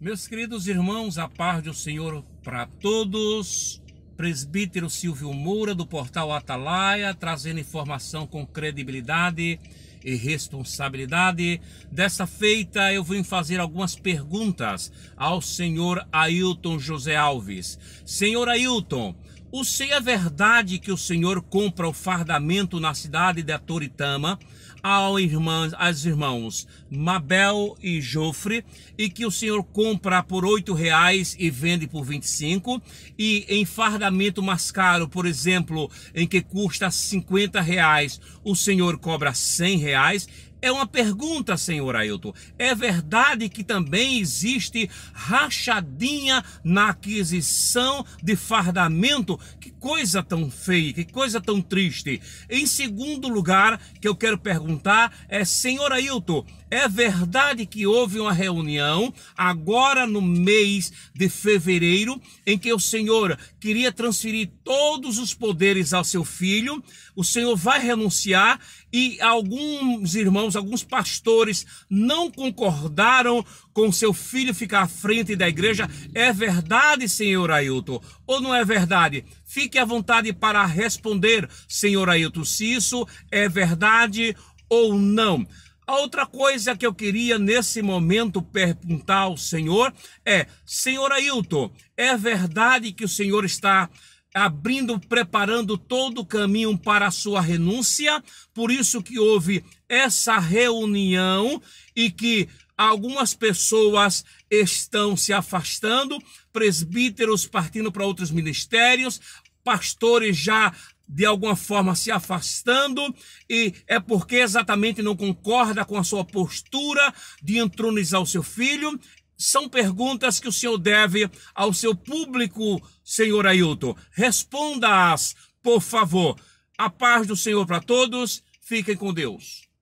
Meus queridos irmãos, a paz do Senhor para todos. Presbítero Silvio Moura, do portal Atalaia, trazendo informação com credibilidade e responsabilidade. Dessa feita, eu vim fazer algumas perguntas ao senhor Ailton José Alves. Senhor Ailton, o se é verdade que o Senhor compra o fardamento na cidade de Atoritama ao irmãos, aos irmãos Mabel e Jofre, e que o Senhor compra por oito reais e vende por vinte e em fardamento mais caro, por exemplo, em que custa cinquenta reais, o Senhor cobra cem reais, é uma pergunta, senhor Ailton. É verdade que também existe rachadinha na aquisição de fardamento? Que coisa tão feia, que coisa tão triste. Em segundo lugar, que eu quero perguntar é, senhor Ailton, é verdade que houve uma reunião agora no mês de fevereiro em que o senhor queria transferir todos os poderes ao seu filho, o senhor vai renunciar e alguns irmãos irmãos, alguns pastores não concordaram com seu filho ficar à frente da igreja. É verdade, senhor Ailton, ou não é verdade? Fique à vontade para responder, senhor Ailton, se isso é verdade ou não. A outra coisa que eu queria nesse momento perguntar ao senhor é: senhor Ailton, é verdade que o senhor está abrindo, preparando todo o caminho para a sua renúncia. Por isso que houve essa reunião e que algumas pessoas estão se afastando, presbíteros partindo para outros ministérios, pastores já de alguma forma se afastando e é porque exatamente não concorda com a sua postura de entronizar o seu filho são perguntas que o senhor deve ao seu público, senhor Ailton. Responda-as, por favor. A paz do Senhor para todos. Fiquem com Deus.